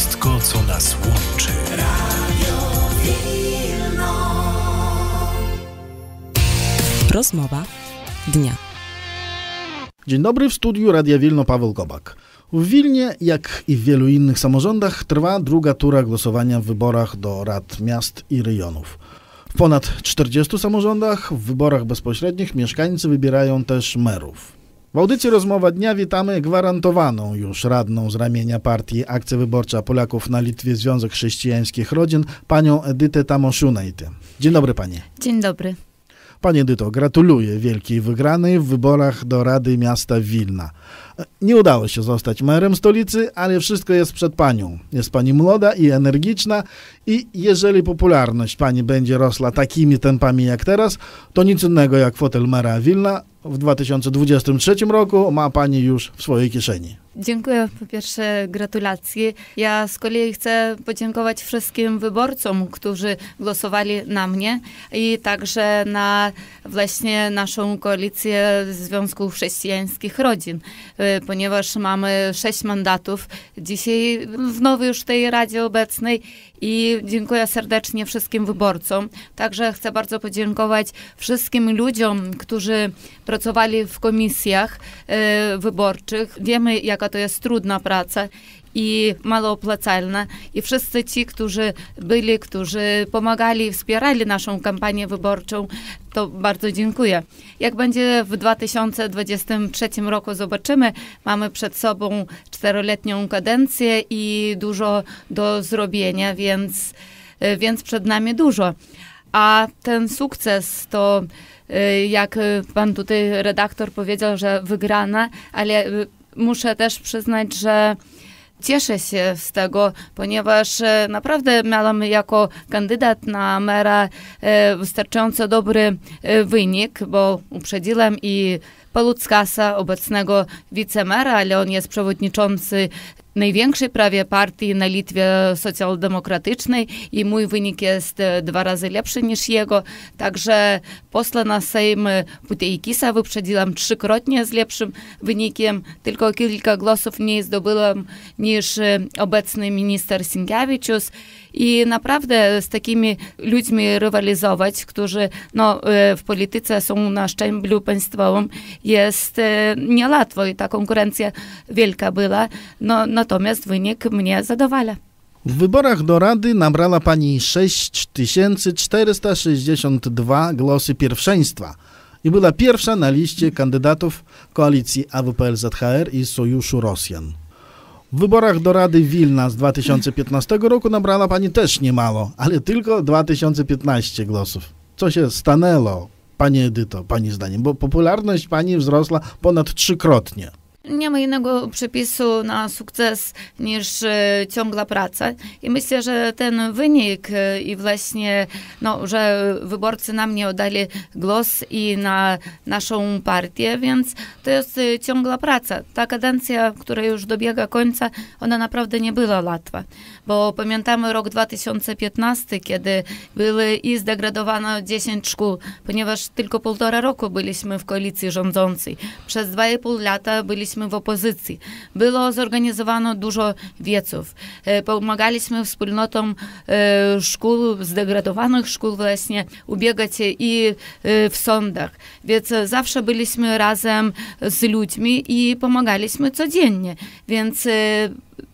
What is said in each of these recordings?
wszystko, co nas łączy. Radio Wilno. Rozmowa dnia. Dzień dobry, w studiu Radia Wilno Paweł Gobak. W Wilnie, jak i w wielu innych samorządach, trwa druga tura głosowania w wyborach do rad miast i regionów. W ponad 40 samorządach w wyborach bezpośrednich mieszkańcy wybierają też merów. W audycji Rozmowa Dnia witamy gwarantowaną już radną z ramienia partii Akcja Wyborcza Polaków na Litwie Związek Chrześcijańskich Rodzin, panią Edytę Tamoszunajtę. Dzień dobry panie. Dzień dobry. Panie dyto gratuluję wielkiej wygranej w wyborach do Rady Miasta Wilna. Nie udało się zostać merem stolicy, ale wszystko jest przed panią. Jest pani młoda i energiczna i jeżeli popularność pani będzie rosła takimi tempami jak teraz, to nic innego jak fotel mera Wilna w 2023 roku ma pani już w swojej kieszeni. Dziękuję po pierwsze gratulacje. Ja z kolei chcę podziękować wszystkim wyborcom, którzy głosowali na mnie i także na właśnie naszą koalicję Związków Chrześcijańskich Rodzin, y, ponieważ mamy sześć mandatów dzisiaj w nowej już tej Radzie obecnej i dziękuję serdecznie wszystkim wyborcom. Także chcę bardzo podziękować wszystkim ludziom, którzy pracowali w komisjach e, wyborczych. Wiemy, jaka to jest trudna praca i mało opłacalna. I wszyscy ci, którzy byli, którzy pomagali i wspierali naszą kampanię wyborczą, to bardzo dziękuję. Jak będzie w 2023 roku, zobaczymy. Mamy przed sobą czteroletnią kadencję i dużo do zrobienia, więc, więc przed nami dużo. A ten sukces to, y, jak pan tutaj redaktor powiedział, że wygrana, ale y, muszę też przyznać, że cieszę się z tego, ponieważ e, naprawdę miałam jako kandydat na mera e, wystarczająco dobry e, wynik, bo uprzedziłem i Paluckasa, obecnego wicemera, ale on jest przewodniczący największej prawie partii na Litwie socjaldemokratycznej i mój wynik jest e, dwa razy lepszy niż jego. Także posła na Sejm e, Putejkisa wyprzedziłam trzykrotnie z lepszym wynikiem. Tylko kilka głosów nie zdobyłam niż e, obecny minister Sinkiewicz i naprawdę z takimi ludźmi rywalizować, którzy no, e, w polityce są na szczeblu państwowym, jest e, niełatwo i ta konkurencja wielka była, no, natomiast wynik mnie zadowala. W wyborach do Rady nabrała pani 6462 głosy pierwszeństwa i była pierwsza na liście kandydatów koalicji AWPL-ZHR i Sojuszu Rosjan. W wyborach do Rady Wilna z 2015 roku nabrała pani też niemało, ale tylko 2015 głosów. Co się stanęło, pani Edyto, pani zdaniem? Bo popularność pani wzrosła ponad trzykrotnie. Nie ma innego przepisu na sukces niż e, ciągła praca. I myślę, że ten wynik e, i właśnie, no, że wyborcy nam nie oddali głos i na naszą partię, więc to jest e, ciągła praca. Ta kadencja, która już dobiega końca, ona naprawdę nie była łatwa, bo pamiętamy rok 2015, kiedy były i zdegradowano 10 szkół, ponieważ tylko półtora roku byliśmy w koalicji rządzącej. Przez 2,5 lata byliśmy byliśmy w opozycji. Było zorganizowano dużo wieców. E, pomagaliśmy wspólnotom e, szkół, zdegradowanych szkół właśnie, ubiegać się i e, w sądach. Więc zawsze byliśmy razem z ludźmi i pomagaliśmy codziennie. Więc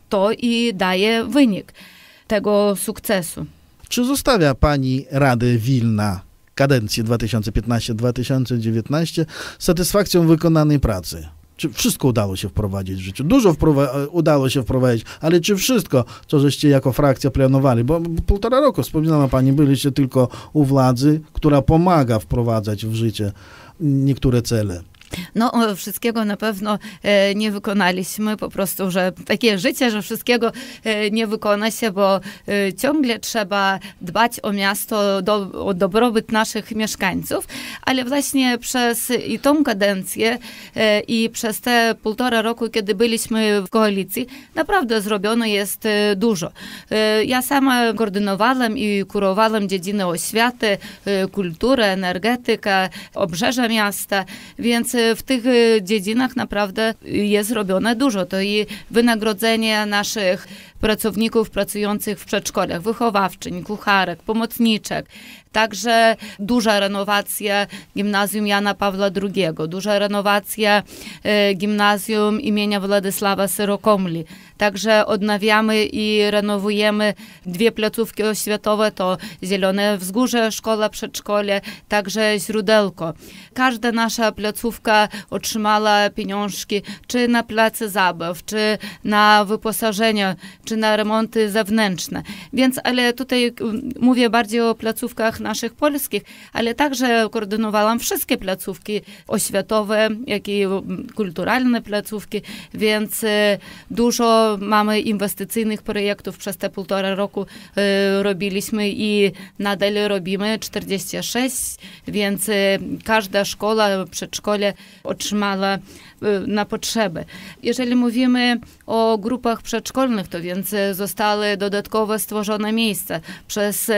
to i daje wynik tego sukcesu. Czy zostawia pani Rady Wilna kadencji 2015-2019 satysfakcją wykonanej pracy? Czy wszystko udało się wprowadzić w życiu? Dużo wprowa- udało się wprowadzić, ale czy wszystko, co żeście jako frakcja planowali? Bo półtora roku, wspominała pani, byliście tylko u władzy, która pomaga wprowadzać w życie niektóre cele. No, wszystkiego na pewno e, nie wykonaliśmy, po prostu, że takie życie, że wszystkiego e, nie wykona się, bo e, ciągle trzeba dbać o miasto, do, o dobrobyt naszych mieszkańców, ale właśnie przez i tą kadencję i przez te półtora roku, kiedy byliśmy w koalicji, naprawdę zrobiono jest dużo. Ja sama koordynowałam i kurowałam dziedziny oświaty, kulturę, energetykę, obrzeże miasta, więc Y, w tych y, dziedzinach naprawdę jest robione dużo. To i wynagrodzenie naszych pracowników pracujących w przedszkolach, wychowawczyń, kucharek, pomocniczek. Także duża renowacja gimnazjum Jana Pawła II, duża renowacja y, gimnazjum imienia Władysława Syrokomli. Także odnawiamy i renowujemy dwie placówki oświatowe, to Zielone Wzgórze, szkoła, przedszkole, także Źródełko. Każda nasza placówka otrzymała pieniążki, czy na place zabaw, czy na wyposażenie, czy na remonty zewnętrzne. Więc, ale tutaj mm, mówię bardziej o placówkach naszych polskich, ale także koordynowałam wszystkie placówki oświatowe, jak i mm, kulturalne placówki, więc y, dużo mamy inwestycyjnych projektów. Przez te półtora roku y, robiliśmy i nadal robimy 46, więc y, każda szkoła, przedszkole otrzymała y, na potrzeby. Jeżeli mówimy o grupach przedszkolnych, to więc zostały dodatkowo stworzone miejsca. Przez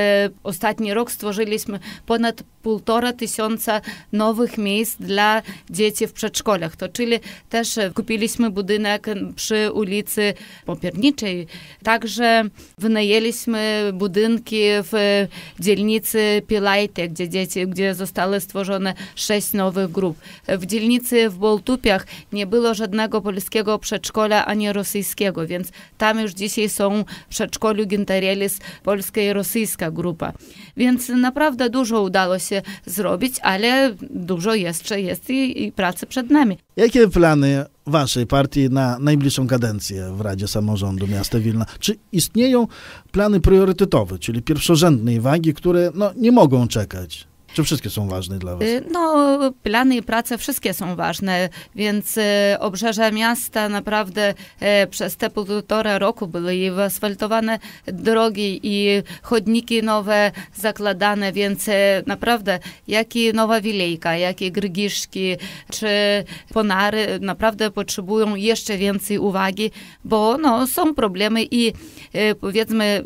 ostatni rok stworzyliśmy ponad półtora tysiąca nowych miejsc dla dzieci w przedszkolach. To czyli też kupiliśmy budynek przy ulicy Popierniczej. Także wynajęliśmy budynki w dzielnicy Pilajte, gdzie dzieci, gdzie zostały stworzone sześć nowych grup. W dzielnicy w Boltupiach nie było żadnego polskiego przedszkola ani rosyjskiego, więc tam już dzisiaj są w przedszkolu Gintarelis polska i rosyjska grupa. Więc naprawdę dużo udało się się zrobić, ale dużo jeszcze jest i, i pracy przed nami. Jakie plany waszej partii na najbliższą kadencję w Radzie Samorządu Miasta Wilna? Czy istnieją plany priorytetowe, czyli pierwszorzędnej wagi, które no, nie mogą czekać? Czy wszystkie są ważne dla Was? Y, no, plany i prace wszystkie są ważne, więc y, obrzeże miasta naprawdę e, przez te półtora roku były asfaltowane drogi i chodniki nowe zakładane, więc e, naprawdę jak i Nowa Wilejka, jak i Grygiszki czy Ponary naprawdę potrzebują jeszcze więcej uwagi, bo no, są problemy i e, powiedzmy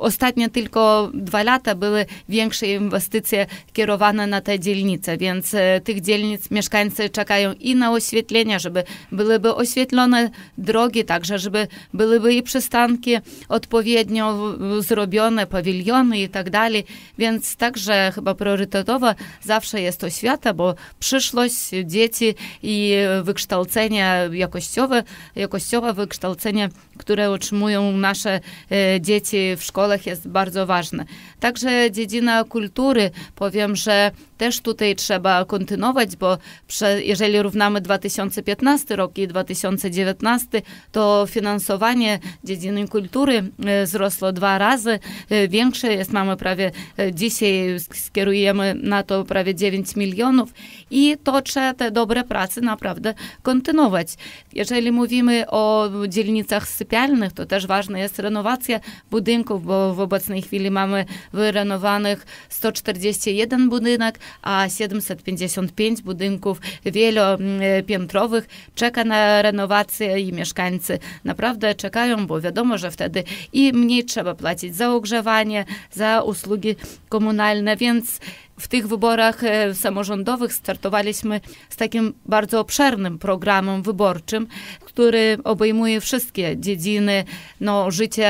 Ostatnie tylko dwa lata były większe inwestycje kierowane na te dzielnice, więc e, tych dzielnic mieszkańcy czekają i na oświetlenia, żeby byłyby oświetlone drogi, także żeby byłyby i przystanki odpowiednio zrobione, pawiliony i tak dalej. Więc także chyba priorytetowa zawsze jest oświata, bo przyszłość, dzieci i wykształcenie jakościowe, jakościowe wykształcenie, które otrzymują nasze e, dzieci w szkole, szkołach jest bardzo ważne. Także dziedzina kultury, powiem, że też tutaj trzeba kontynuować, bo prze, jeżeli równamy 2015 rok i 2019, to finansowanie dziedziny kultury e, wzrosło dwa razy. E, większe jest, mamy prawie e, dzisiaj skierujemy na to prawie 9 milionów i to trzeba te dobre prace naprawdę kontynuować. Jeżeli mówimy o dzielnicach sypialnych, to też ważna jest renowacja budynków, bo w obecnej chwili mamy wyrenowanych 141 budynek, a 755 budynków wielopiętrowych czeka na renowację i mieszkańcy naprawdę czekają, bo wiadomo, że wtedy i mniej trzeba płacić za ogrzewanie, za usługi komunalne, więc w tych wyborach e, samorządowych startowaliśmy z takim bardzo obszernym programem wyborczym, który obejmuje wszystkie dziedziny no, życia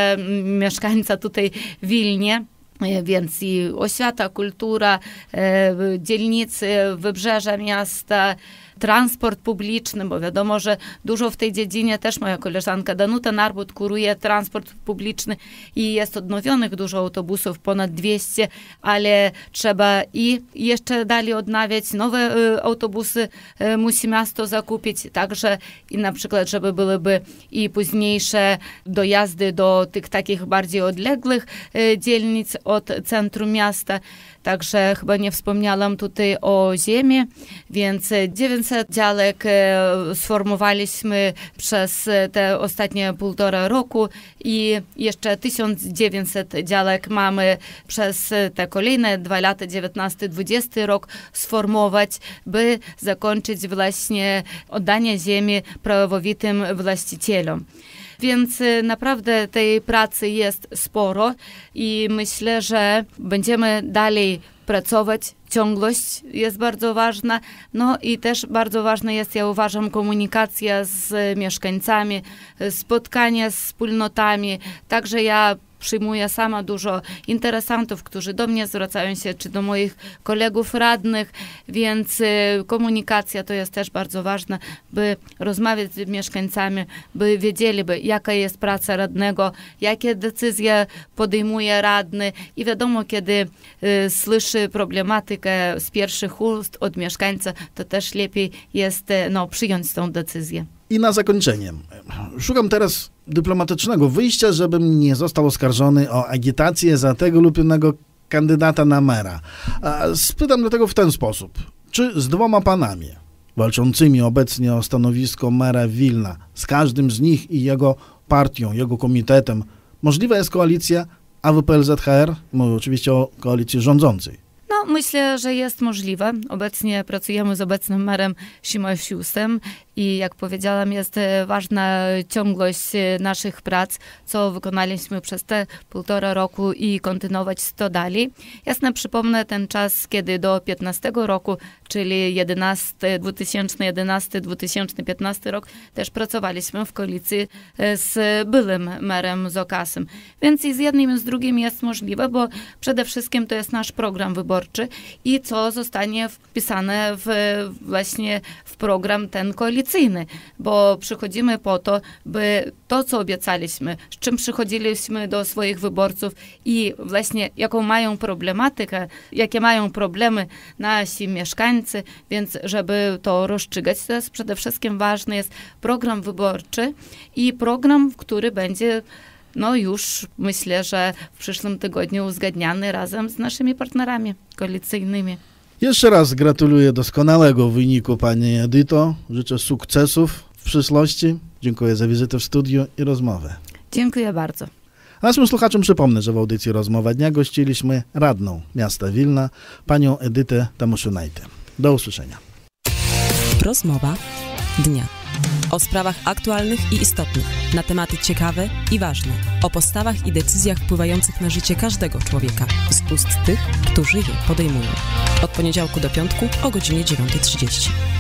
mieszkańca tutaj w Wilnie. E, więc i oświata, kultura, e, dzielnicy, wybrzeże miasta, transport publiczny, bo wiadomo, że dużo w tej dziedzinie też moja koleżanka Danuta Narbut kuruje transport publiczny i jest odnowionych dużo autobusów, ponad 200, ale trzeba i jeszcze dalej odnawiać, nowe y, autobusy y, musi miasto zakupić, także i na przykład, żeby byłyby i późniejsze dojazdy do tych takich bardziej odległych y, dzielnic od centrum miasta. Także chyba nie wspomniałam tutaj o ziemi, więc 900 działek e, sformowaliśmy przez te ostatnie półtora roku i jeszcze 1900 działek mamy przez te kolejne dwa lata, 19-20 rok sformować, by zakończyć właśnie oddanie ziemi prawowitym właścicielom. Więc y, naprawdę tej pracy jest sporo i myślę, że będziemy dalej pracować. Ciągłość jest bardzo ważna. No i też bardzo ważna jest, ja uważam, komunikacja z mieszkańcami, spotkania z wspólnotami. Także ja przyjmuję sama dużo interesantów, którzy do mnie zwracają się, czy do moich kolegów radnych, więc y, komunikacja to jest też bardzo ważna, by rozmawiać z mieszkańcami, by wiedzieli, by jaka jest praca radnego, jakie decyzje podejmuje radny i wiadomo, kiedy y, słyszy problematykę z pierwszych ust od mieszkańca, to też lepiej jest y, no, przyjąć tą decyzję. I na zakończenie. Szukam teraz dyplomatycznego wyjścia, żebym nie został oskarżony o agitację za tego lub innego kandydata na mera. Spytam dlatego w ten sposób. Czy z dwoma panami, walczącymi obecnie o stanowisko mera Wilna, z każdym z nich i jego partią, jego komitetem, możliwa jest koalicja AWPL-ZHR? Mówię oczywiście o koalicji rządzącej. No, myślę, że jest możliwe. Obecnie pracujemy z obecnym merem Simonem i jak powiedziałam, jest e, ważna ciągłość e, naszych prac, co wykonaliśmy przez te półtora roku i kontynuować to dalej. Jasne przypomnę ten czas, kiedy do 15 roku, czyli 2011-2015 rok, też pracowaliśmy w koalicji e, z byłym merem Zokasem. Więc i z jednym i z drugim jest możliwe, bo przede wszystkim to jest nasz program wyborczy i co zostanie wpisane w, właśnie w program ten koalicji bo przychodzimy po to, by to, co obiecaliśmy, z czym przychodziliśmy do swoich wyborców i właśnie jaką mają problematykę, jakie mają problemy nasi mieszkańcy, więc żeby to rozstrzygać, to jest przede wszystkim ważny jest program wyborczy i program, który będzie no już myślę, że w przyszłym tygodniu uzgadniany razem z naszymi partnerami koalicyjnymi. Jeszcze raz gratuluję doskonałego wyniku Pani Edyto. Życzę sukcesów w przyszłości. Dziękuję za wizytę w studiu i rozmowę. Dziękuję bardzo. Naszym słuchaczom przypomnę, że w audycji Rozmowa Dnia gościliśmy radną miasta Wilna, panią Edytę Tamuszynajtę. Do usłyszenia. Rozmowa Dnia. O sprawach aktualnych i istotnych, na tematy ciekawe i ważne, o postawach i decyzjach wpływających na życie każdego człowieka z ust tych, którzy je podejmują od poniedziałku do piątku o godzinie 9.30.